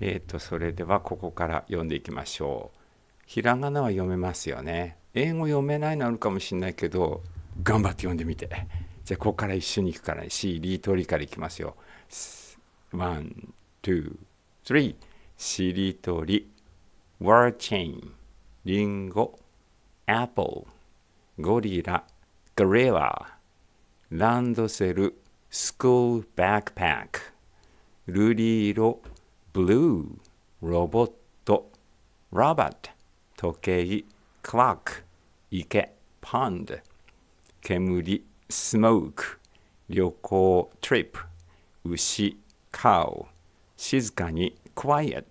えっ、ー、と、それではここから読んでいきましょう。ひらがなは読めますよね。英語読めないのあるかもしれないけど、頑張って読んでみて。じゃあ、ここから一緒に行くから、シ C、リートリからいきますよ。ワン、ツー、スリー。シリトリ。ワーチェン。リンゴ。アップル。ゴリラ。ガレラ。ランドセル。スクールバックパック。ルリーロ。blue ロボット robot 時計 clock 池 pond 煙 smoke 旅行 trip 牛 cow 静かに quiet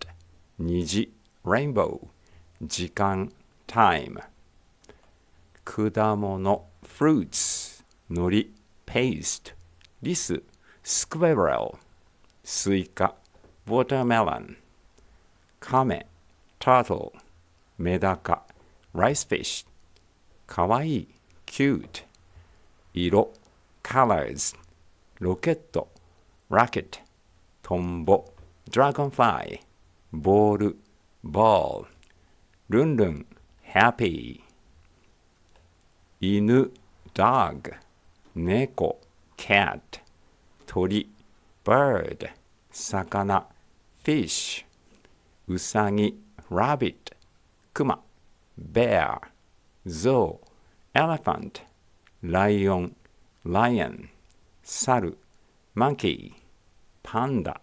虹 rainbow 時間 time 果物 fruits 海苔 paste リス squirrel スイカ watermelon、亀、turtle、メダカ、rice fish、かわいい、cute、色、colors、ロケット、racket、トンボ、dragonfly、ボール、ball、ルンルン、happy、犬、dog、猫、cat、鳥、bird、魚、fish うさぎ rabbit クマ bear ゾウ elephant ライオン lion 猿 monkey パンダ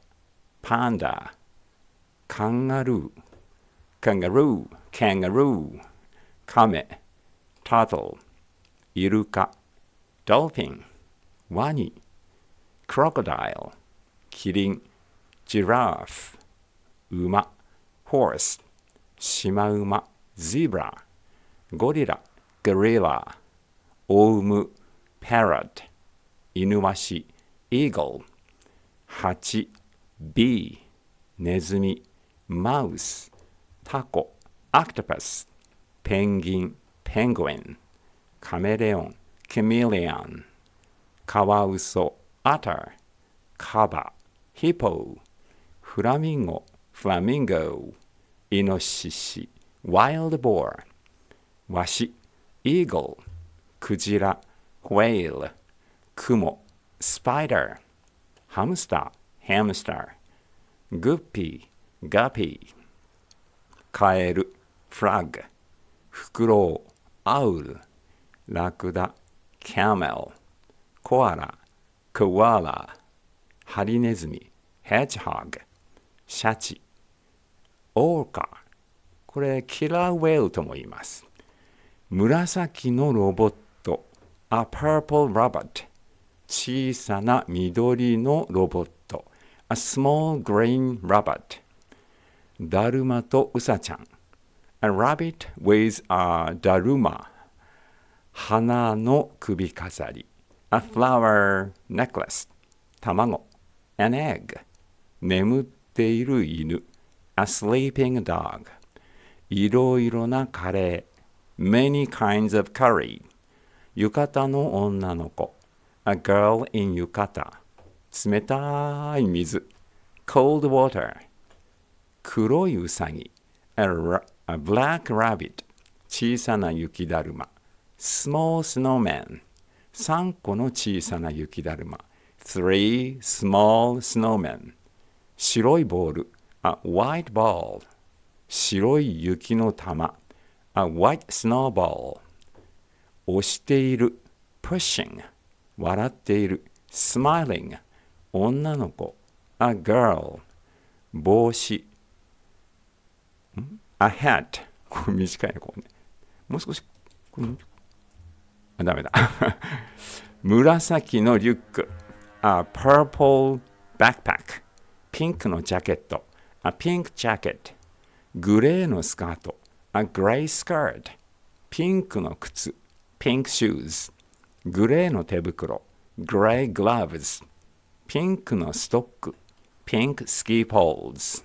panda カンガルー kangaroo kangaroo カメ turtle イルカ dolphin ワニ crocodile キリン giraffe 馬 horse シマウマ zebra ゴリラ gorilla オウム parrot イヌワシ eagle 蜂 bee ネズミマウスタコ octopus ペンギン penguin カメレオン chameleon カワウソ otter カバ hippo フラミンゴ、フラミンゴ、イノシシ、ワイルドボー、ワシ、イーグル、クジラ、ウェール、クモ、スパイダー、ハムスター、ハムスター、グッピー、ガピー、カエル、フラッグ、フクロウ、アウル、ラクダ、キャメル、コアラ、コアラ、ハリネズミ、ヘッジホッグ、シャチ、オーカー、これキラーウェルとも言います。紫のロボット、A Purple Robot、小さな緑のロボット、A Small Green Robot、ダルマとウサちゃん、A Rabbit with a だるま、花の首飾り、A Flower Necklace、卵、An Egg、眠ってている犬 A sleeping dog いろいろなカレー Many kinds of curry 浴衣の女の子 A girl in 浴衣冷たい水 Cold water 黒いウサギ A, a black rabbit 小さな雪だるま Small snowman 3個の小さな雪だるま Three small snowmen 白いボール、a white ball。白い雪の玉、a white snowball。押している、pushing。笑っている、smiling。女の子、a girl。帽子、a hat。これ短いね、こうね。もう少し、これあ、ダメだ。紫のリュック、a purple backpack。ピンクのジャケット、a pink jacket。グレーのスカート、a gray skirt。ピンクの靴、pink shoes。グレーの手袋、gray gloves。ピンクのストック、pink ski poles。